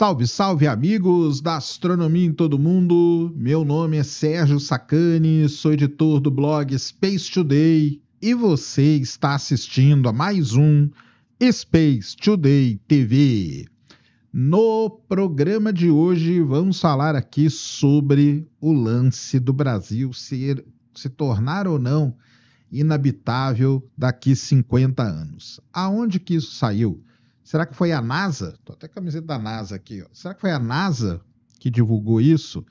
Salve, salve amigos da astronomia em todo mundo. Meu nome é Sérgio Sacani, sou editor do blog Space Today e você está assistindo a mais um Space Today TV. No programa de hoje vamos falar aqui sobre o lance do Brasil ser, se tornar ou não inabitável daqui 50 anos. Aonde que isso saiu? Será que foi a NASA? Tô até com a camiseta da NASA aqui. Ó. Será que foi a NASA que divulgou isso?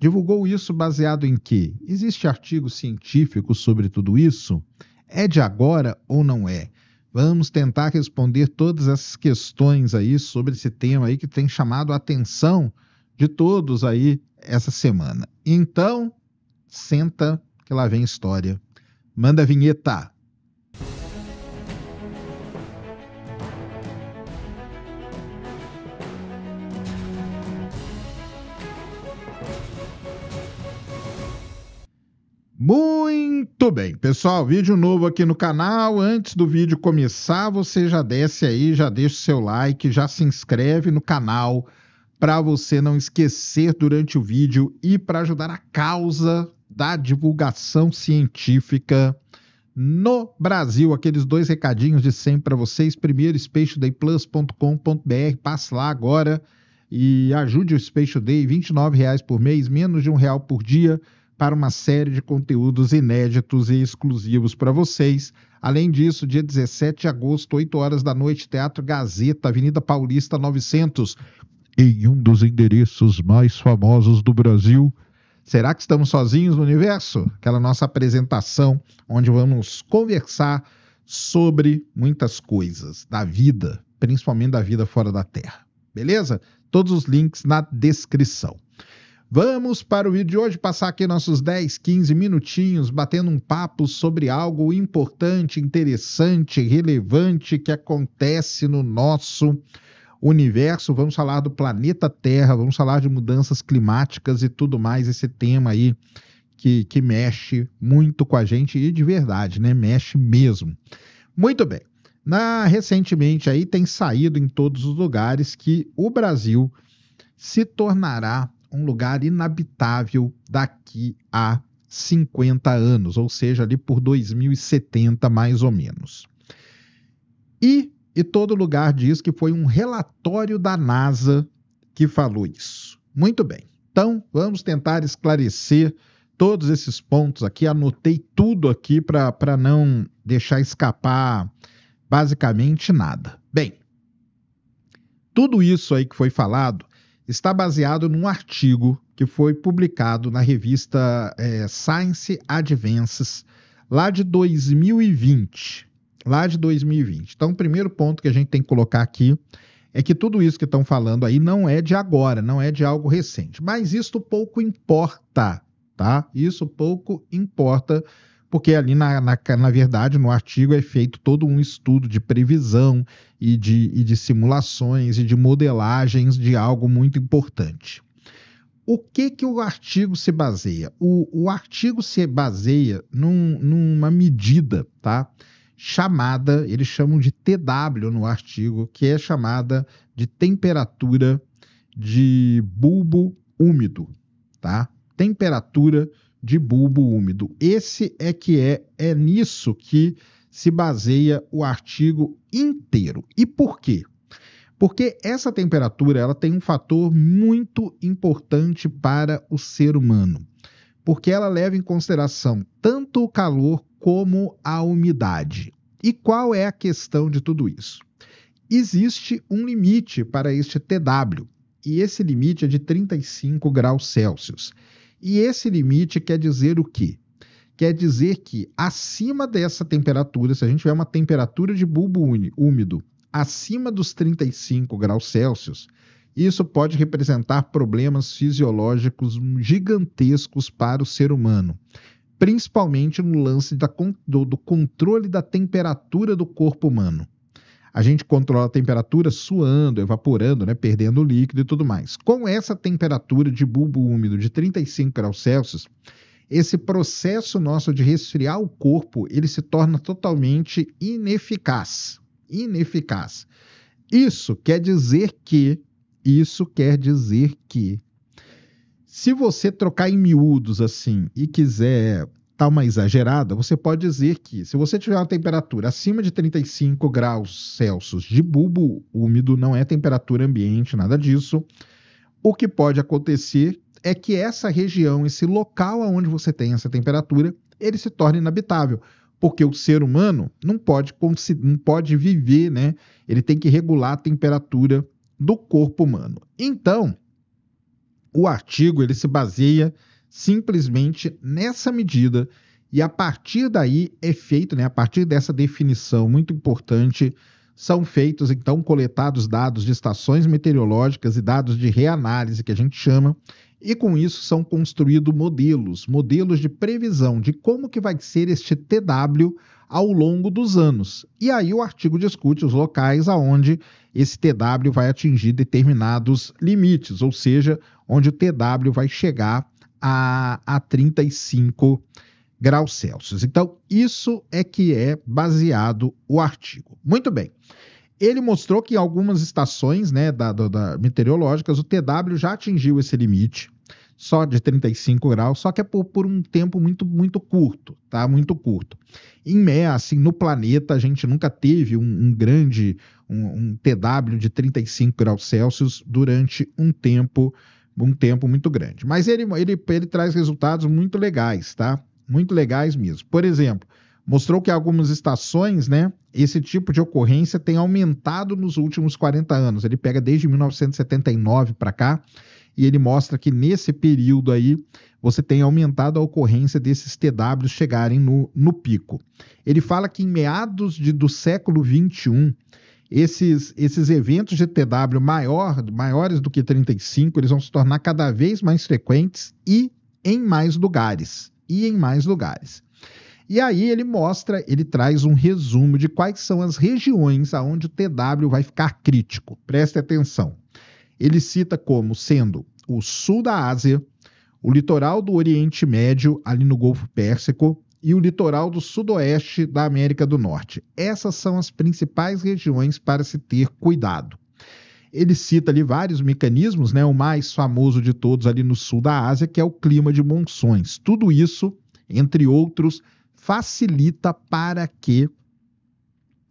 Divulgou isso baseado em quê? Existe artigo científico sobre tudo isso? É de agora ou não é? Vamos tentar responder todas essas questões aí sobre esse tema aí que tem chamado a atenção de todos aí essa semana. Então, senta que lá vem história. Manda a vinheta. Muito bem, pessoal, vídeo novo aqui no canal. Antes do vídeo começar, você já desce aí, já deixa o seu like, já se inscreve no canal para você não esquecer durante o vídeo e para ajudar a causa da divulgação científica no Brasil. Aqueles dois recadinhos de sempre para vocês. Primeiro, spacedayplus.com.br, passe lá agora e ajude o Space Day, R$ 29 por mês, menos de um real por dia para uma série de conteúdos inéditos e exclusivos para vocês. Além disso, dia 17 de agosto, 8 horas da noite, Teatro Gazeta, Avenida Paulista 900, em um dos endereços mais famosos do Brasil. Será que estamos sozinhos no universo? Aquela nossa apresentação onde vamos conversar sobre muitas coisas da vida, principalmente da vida fora da Terra. Beleza? Todos os links na descrição. Vamos para o vídeo de hoje, passar aqui nossos 10, 15 minutinhos batendo um papo sobre algo importante, interessante, relevante que acontece no nosso universo. Vamos falar do planeta Terra, vamos falar de mudanças climáticas e tudo mais, esse tema aí que, que mexe muito com a gente e de verdade, né? Mexe mesmo. Muito bem. Na, recentemente aí tem saído em todos os lugares que o Brasil se tornará um lugar inabitável daqui a 50 anos, ou seja, ali por 2070 mais ou menos. E, e todo lugar diz que foi um relatório da NASA que falou isso. Muito bem. Então, vamos tentar esclarecer todos esses pontos aqui. Anotei tudo aqui para não deixar escapar basicamente nada. Bem, tudo isso aí que foi falado está baseado num artigo que foi publicado na revista é, Science Advances lá de 2020. Lá de 2020. Então, o primeiro ponto que a gente tem que colocar aqui é que tudo isso que estão falando aí não é de agora, não é de algo recente. Mas isso pouco importa, tá? Isso pouco importa porque ali, na, na, na verdade, no artigo é feito todo um estudo de previsão e de, e de simulações e de modelagens de algo muito importante. O que, que o artigo se baseia? O, o artigo se baseia num, numa medida, tá? Chamada, eles chamam de TW no artigo, que é chamada de temperatura de bulbo úmido, tá? Temperatura de bulbo úmido. Esse é que é, é nisso que se baseia o artigo inteiro. E por quê? Porque essa temperatura ela tem um fator muito importante para o ser humano, porque ela leva em consideração tanto o calor como a umidade. E qual é a questão de tudo isso? Existe um limite para este TW, e esse limite é de 35 graus Celsius. E esse limite quer dizer o quê? Quer dizer que acima dessa temperatura, se a gente tiver uma temperatura de bulbo úmido acima dos 35 graus Celsius, isso pode representar problemas fisiológicos gigantescos para o ser humano, principalmente no lance da, do, do controle da temperatura do corpo humano a gente controla a temperatura suando, evaporando, né, perdendo líquido e tudo mais. Com essa temperatura de bulbo úmido de 35 graus Celsius, esse processo nosso de resfriar o corpo, ele se torna totalmente ineficaz. Ineficaz. Isso quer dizer que isso quer dizer que se você trocar em miúdos assim e quiser está uma exagerada, você pode dizer que se você tiver uma temperatura acima de 35 graus Celsius de bulbo úmido, não é temperatura ambiente, nada disso, o que pode acontecer é que essa região, esse local onde você tem essa temperatura, ele se torna inabitável, porque o ser humano não pode, não pode viver, né? Ele tem que regular a temperatura do corpo humano. Então, o artigo ele se baseia simplesmente nessa medida e a partir daí é feito, né, a partir dessa definição muito importante, são feitos então coletados dados de estações meteorológicas e dados de reanálise que a gente chama, e com isso são construídos modelos, modelos de previsão de como que vai ser este TW ao longo dos anos. E aí o artigo discute os locais aonde esse TW vai atingir determinados limites, ou seja, onde o TW vai chegar a, a 35 graus Celsius. Então, isso é que é baseado o artigo. Muito bem. Ele mostrou que em algumas estações né, da, da, da meteorológicas o TW já atingiu esse limite, só de 35 graus, só que é por, por, um tempo muito, muito curto, tá? Muito curto. Em média, assim, no planeta, a gente nunca teve um, um grande, um, um, TW de 35 graus Celsius durante um tempo um tempo muito grande. Mas ele, ele, ele traz resultados muito legais, tá? Muito legais mesmo. Por exemplo, mostrou que algumas estações, né, esse tipo de ocorrência tem aumentado nos últimos 40 anos. Ele pega desde 1979 para cá e ele mostra que nesse período aí você tem aumentado a ocorrência desses TWs chegarem no, no pico. Ele fala que em meados de, do século 21 esses, esses eventos de TW maior, maiores do que 35, eles vão se tornar cada vez mais frequentes e em mais lugares. E em mais lugares. E aí ele mostra, ele traz um resumo de quais são as regiões aonde o TW vai ficar crítico. Preste atenção. Ele cita como sendo o sul da Ásia, o litoral do Oriente Médio, ali no Golfo Pérsico, e o litoral do sudoeste da América do Norte. Essas são as principais regiões para se ter cuidado. Ele cita ali vários mecanismos, né? O mais famoso de todos ali no sul da Ásia, que é o clima de monções. Tudo isso, entre outros, facilita para que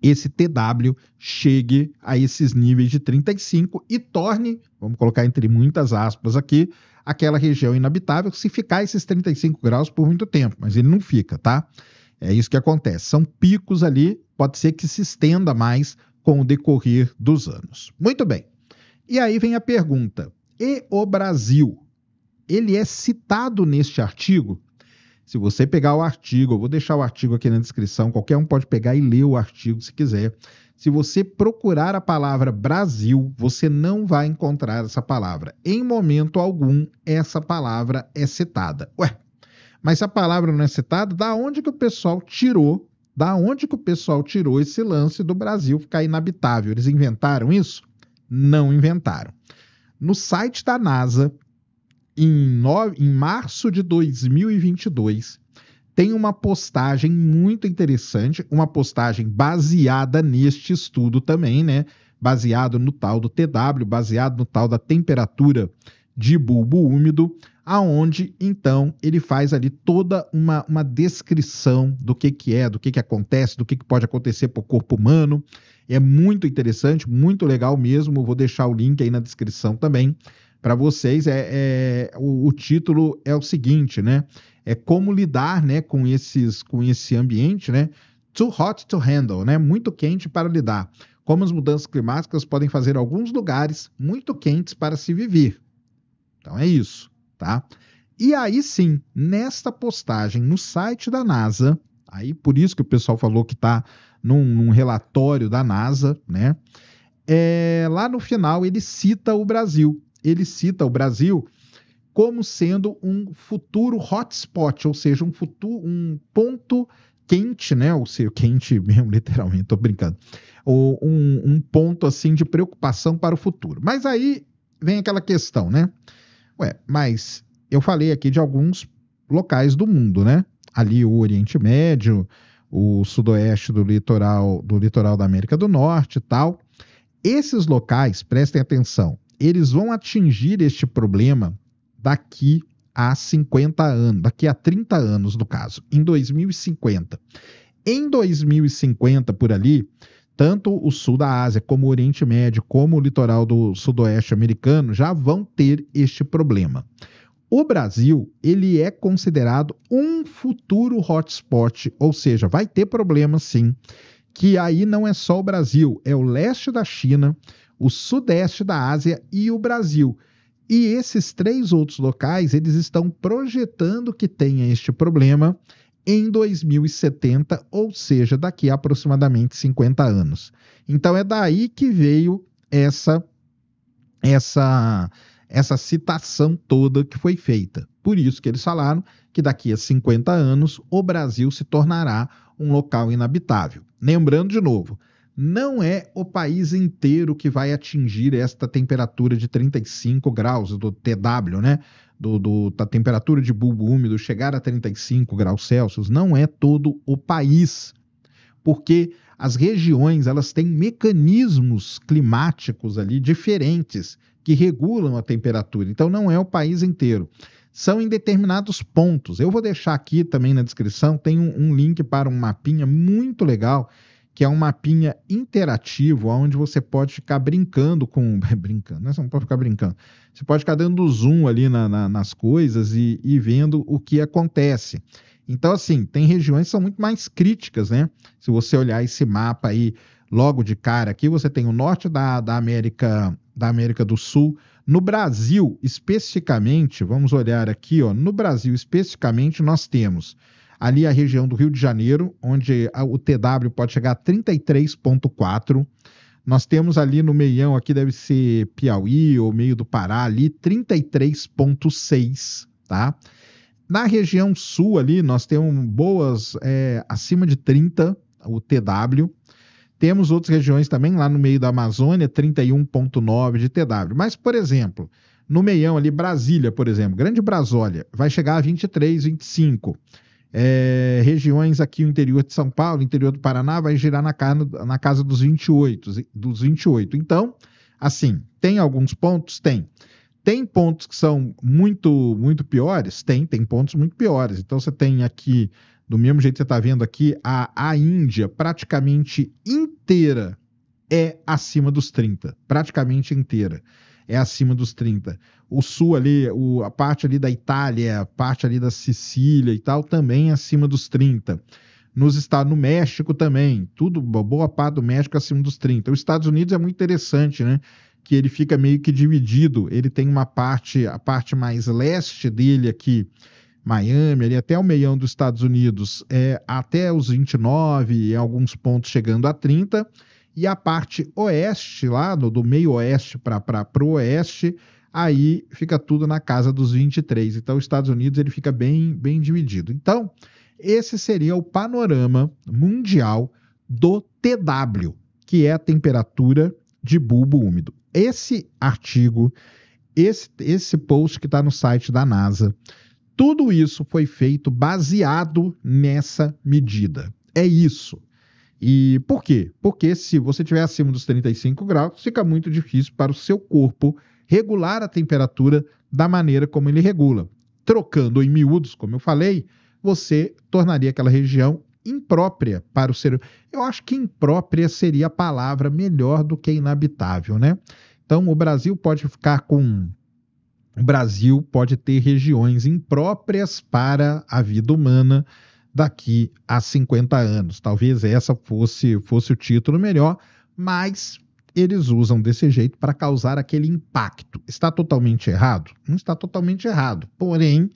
esse TW chegue a esses níveis de 35 e torne, vamos colocar entre muitas aspas aqui, aquela região inabitável se ficar esses 35 graus por muito tempo, mas ele não fica, tá? É isso que acontece. São picos ali, pode ser que se estenda mais com o decorrer dos anos. Muito bem. E aí vem a pergunta: e o Brasil? Ele é citado neste artigo? Se você pegar o artigo, eu vou deixar o artigo aqui na descrição, qualquer um pode pegar e ler o artigo se quiser. Se você procurar a palavra Brasil, você não vai encontrar essa palavra. Em momento algum, essa palavra é citada. Ué, mas se a palavra não é citada, da onde que o pessoal tirou? Da onde que o pessoal tirou esse lance do Brasil ficar inabitável? Eles inventaram isso? Não inventaram. No site da NASA, em, no... em março de 2022, tem uma postagem muito interessante, uma postagem baseada neste estudo também, né? Baseado no tal do TW, baseado no tal da temperatura de bulbo úmido, aonde então ele faz ali toda uma, uma descrição do que, que é, do que, que acontece, do que, que pode acontecer para o corpo humano. É muito interessante, muito legal mesmo. Vou deixar o link aí na descrição também para vocês. É, é o, o título é o seguinte, né? é como lidar, né, com esses com esse ambiente, né? Too hot to handle, né? Muito quente para lidar. Como as mudanças climáticas podem fazer alguns lugares muito quentes para se viver. Então é isso, tá? E aí sim, nesta postagem no site da NASA, aí por isso que o pessoal falou que está num, num, relatório da NASA, né? É, lá no final ele cita o Brasil. Ele cita o Brasil como sendo um futuro hotspot, ou seja, um futuro, um ponto quente, né? Ou seja, quente mesmo, literalmente, tô brincando. Ou um, um ponto assim de preocupação para o futuro. Mas aí vem aquela questão, né? Ué, mas eu falei aqui de alguns locais do mundo, né? Ali o Oriente Médio, o sudoeste do litoral, do litoral da América do Norte e tal. Esses locais, prestem atenção, eles vão atingir este problema daqui a 50 anos, daqui a 30 anos, no caso, em 2050. Em 2050, por ali, tanto o sul da Ásia, como o Oriente Médio, como o litoral do sudoeste americano já vão ter este problema. O Brasil, ele é considerado um futuro hotspot, ou seja, vai ter problema sim, que aí não é só o Brasil, é o leste da China, o sudeste da Ásia e o Brasil. E esses três outros locais, eles estão projetando que tenha este problema em 2070, ou seja, daqui a aproximadamente 50 anos. Então é daí que veio essa essa essa citação toda que foi feita. Por isso que eles falaram que daqui a 50 anos o Brasil se tornará um local inabitável. Lembrando de novo, não é o país inteiro que vai atingir esta temperatura de 35 graus do TW, né? Do, do, da temperatura de bulbo úmido chegar a 35 graus Celsius, não é todo o país, porque as regiões elas têm mecanismos climáticos ali diferentes que regulam a temperatura. Então não é o país inteiro. São em determinados pontos. Eu vou deixar aqui também na descrição tem um, um link para um mapinha muito legal que é um mapinha interativo, onde você pode ficar brincando com. brincando, né? Você não pode ficar brincando. Você pode ficar dando zoom ali na, na, nas coisas e, e vendo o que acontece. Então, assim, tem regiões que são muito mais críticas, né? Se você olhar esse mapa aí logo de cara aqui, você tem o norte da, da América da América do Sul. No Brasil, especificamente, vamos olhar aqui, ó, no Brasil especificamente, nós temos ali a região do Rio de Janeiro, onde o TW pode chegar a 33,4. Nós temos ali no meião, aqui deve ser Piauí ou meio do Pará, ali 33,6, tá? Na região sul ali, nós temos boas é, acima de 30, o TW. Temos outras regiões também, lá no meio da Amazônia, 31,9 de TW. Mas, por exemplo, no meião ali, Brasília, por exemplo, Grande Brasólia, vai chegar a 23, 25. É, regiões aqui no interior de São Paulo, interior do Paraná, vai girar na, na casa dos 28, dos 28. Então, assim, tem alguns pontos? Tem. Tem pontos que são muito, muito piores? Tem, tem pontos muito piores. Então, você tem aqui, do mesmo jeito que você está vendo aqui, a, a Índia praticamente inteira é acima dos 30, praticamente inteira é acima dos 30. O sul ali, o, a parte ali da Itália, a parte ali da Sicília e tal, também é acima dos 30. Nos estados, no México também, tudo, boa parte do México é acima dos 30. Os Estados Unidos é muito interessante, né? Que ele fica meio que dividido. Ele tem uma parte, a parte mais leste dele aqui, Miami, ali até o meião dos Estados Unidos, é até os 29, em alguns pontos chegando a 30 e a parte oeste, lá no, do meio oeste para o oeste, aí fica tudo na casa dos 23. Então, os Estados Unidos ele fica bem, bem dividido. Então, esse seria o panorama mundial do TW, que é a temperatura de bulbo úmido. Esse artigo, esse, esse post que está no site da NASA, tudo isso foi feito baseado nessa medida. É isso. E por quê? Porque se você estiver acima dos 35 graus, fica muito difícil para o seu corpo regular a temperatura da maneira como ele regula. Trocando em miúdos, como eu falei, você tornaria aquela região imprópria para o ser Eu acho que imprópria seria a palavra melhor do que inabitável, né? Então, o Brasil pode ficar com. O Brasil pode ter regiões impróprias para a vida humana daqui a 50 anos. Talvez essa fosse, fosse o título melhor, mas eles usam desse jeito para causar aquele impacto. Está totalmente errado? Não está totalmente errado. Porém,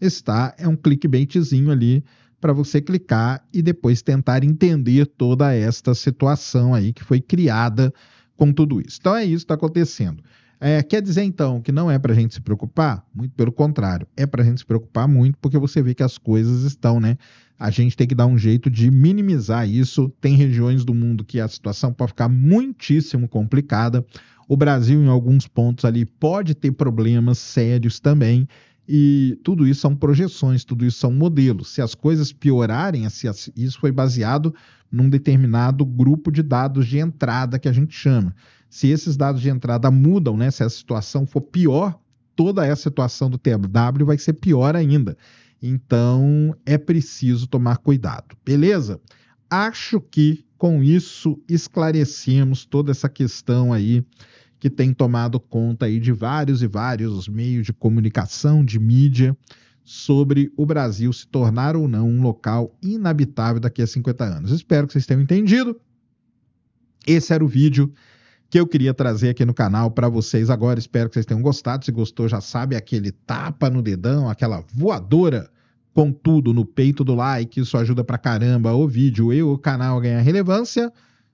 está é um clickbaitzinho ali para você clicar e depois tentar entender toda esta situação aí que foi criada com tudo isso. Então é isso que está acontecendo. É, quer dizer, então, que não é para a gente se preocupar? Muito pelo contrário, é para a gente se preocupar muito, porque você vê que as coisas estão, né? A gente tem que dar um jeito de minimizar isso. Tem regiões do mundo que a situação pode ficar muitíssimo complicada. O Brasil, em alguns pontos ali, pode ter problemas sérios também. E tudo isso são projeções, tudo isso são modelos. Se as coisas piorarem, isso foi baseado num determinado grupo de dados de entrada que a gente chama. Se esses dados de entrada mudam, né, se a situação for pior, toda essa situação do TW vai ser pior ainda. Então é preciso tomar cuidado, beleza? Acho que com isso esclarecemos toda essa questão aí que tem tomado conta aí de vários e vários meios de comunicação, de mídia, sobre o Brasil se tornar ou não um local inabitável daqui a 50 anos. Espero que vocês tenham entendido. Esse era o vídeo que eu queria trazer aqui no canal para vocês agora. Espero que vocês tenham gostado. Se gostou, já sabe aquele tapa no dedão, aquela voadora com tudo no peito do like. Isso ajuda pra caramba o vídeo e o canal a ganhar relevância.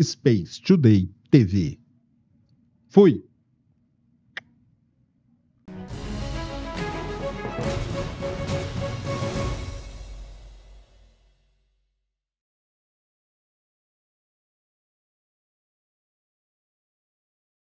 Space Today TV. Fui!